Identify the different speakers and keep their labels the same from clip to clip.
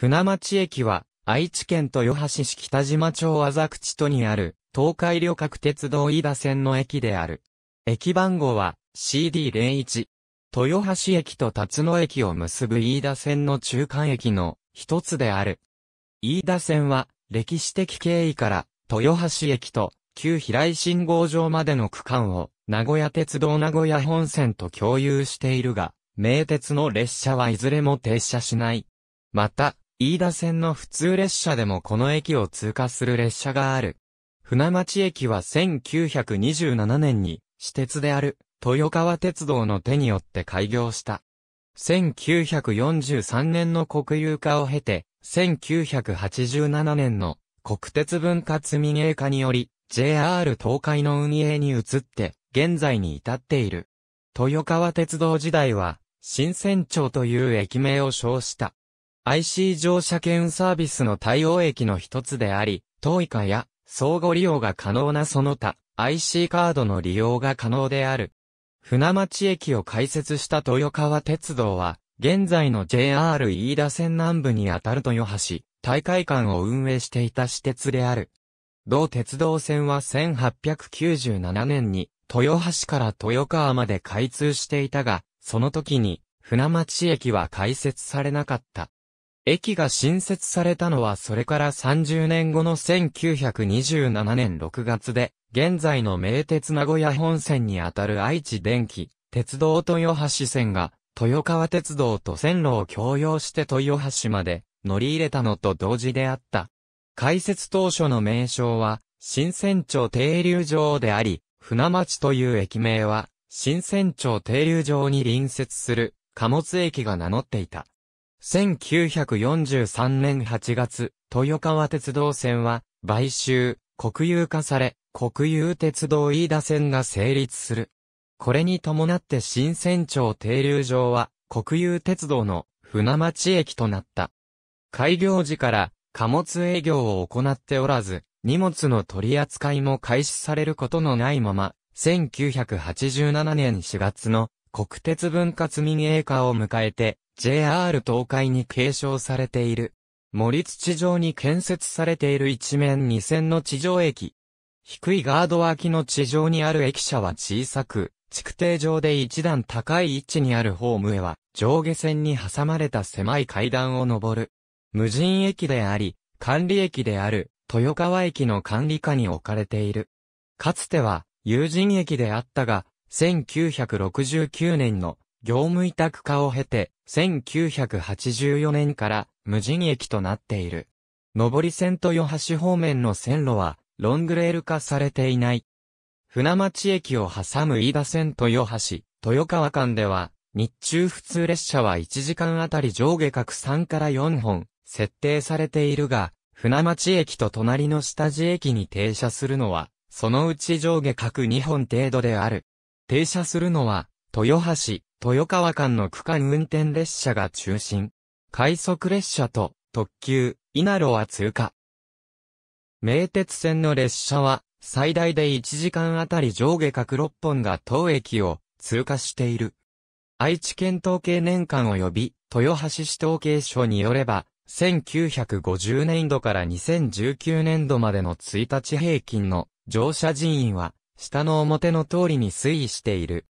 Speaker 1: 船町駅は、愛知県豊橋市北島町あざくとにある、東海旅客鉄道飯田線の駅である。駅番号は CD01。豊橋駅と辰野駅を結ぶ飯田線の中間駅の一つである。飯田線は歴史的経緯から豊橋駅と旧平井信号場までの区間を名古屋鉄道名古屋本線と共有しているが、名鉄の列車はいずれも停車しない。また、飯田線の普通列車でもこの駅を通過する列車がある。船町駅は1927年に、私鉄である、豊川鉄道の手によって開業した。1943年の国有化を経て、1987年の国鉄分割民営化により、JR 東海の運営に移って、現在に至っている。豊川鉄道時代は、新船町という駅名を称した。IC 乗車券サービスの対応駅の一つであり、t 以下や相互利用が可能なその他、IC カードの利用が可能である。船町駅を開設した豊川鉄道は、現在の JR 飯田線南部にあたる豊橋、大会館を運営していた私鉄である。同鉄道線は1897年に、豊橋から豊川まで開通していたが、その時に、船町駅は開設されなかった。駅が新設されたのはそれから30年後の1927年6月で、現在の名鉄名古屋本線にあたる愛知電気、鉄道豊橋線が、豊川鉄道と線路を共用して豊橋まで乗り入れたのと同時であった。開設当初の名称は、新船町停留場であり、船町という駅名は、新船町停留場に隣接する貨物駅が名乗っていた。1943年8月、豊川鉄道線は、買収、国有化され、国有鉄道飯田線が成立する。これに伴って新船長停留場は、国有鉄道の船町駅となった。開業時から貨物営業を行っておらず、荷物の取り扱いも開始されることのないまま、1987年4月の国鉄分割民営化を迎えて、JR 東海に継承されている。森土上に建設されている一面二線の地上駅。低いガード脇の地上にある駅舎は小さく、築堤上で一段高い位置にあるホームへは、上下線に挟まれた狭い階段を登る。無人駅であり、管理駅である、豊川駅の管理下に置かれている。かつては、有人駅であったが、1969年の業務委託化を経て、1984年から無人駅となっている。上り線と与橋方面の線路は、ロングレール化されていない。船町駅を挟む飯田線と与橋、豊川間では、日中普通列車は1時間あたり上下各3から4本、設定されているが、船町駅と隣の下地駅に停車するのは、そのうち上下各2本程度である。停車するのは、豊橋、豊川間の区間運転列車が中心。快速列車と特急、稲路は通過。名鉄線の列車は、最大で1時間あたり上下各6本が当駅を通過している。愛知県統計年間及び、豊橋市統計省によれば、1950年度から2019年度までの1日平均の乗車人員は下の表の通りに推移している。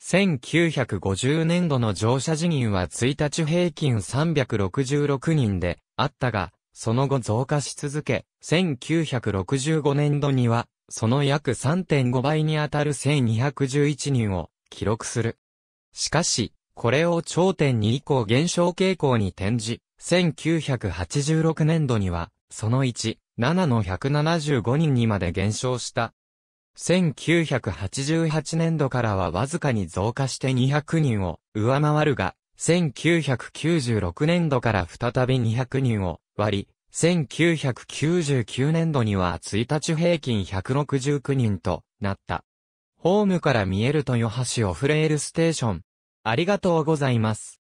Speaker 1: 1950年度の乗車人員は1日平均366人であったが、その後増加し続け、1965年度には、その約3.5倍にあたる1211人を記録する。しかし、これを頂点に以降減少傾向に転じ、1986年度には、その1、7の175人にまで減少した。1988年度からはわずかに増加して200人を上回るが、1996年度から再び200人を割り、1999年度には1日平均169人となった。ホームから見える豊橋オフレールステーション。ありがとうございます。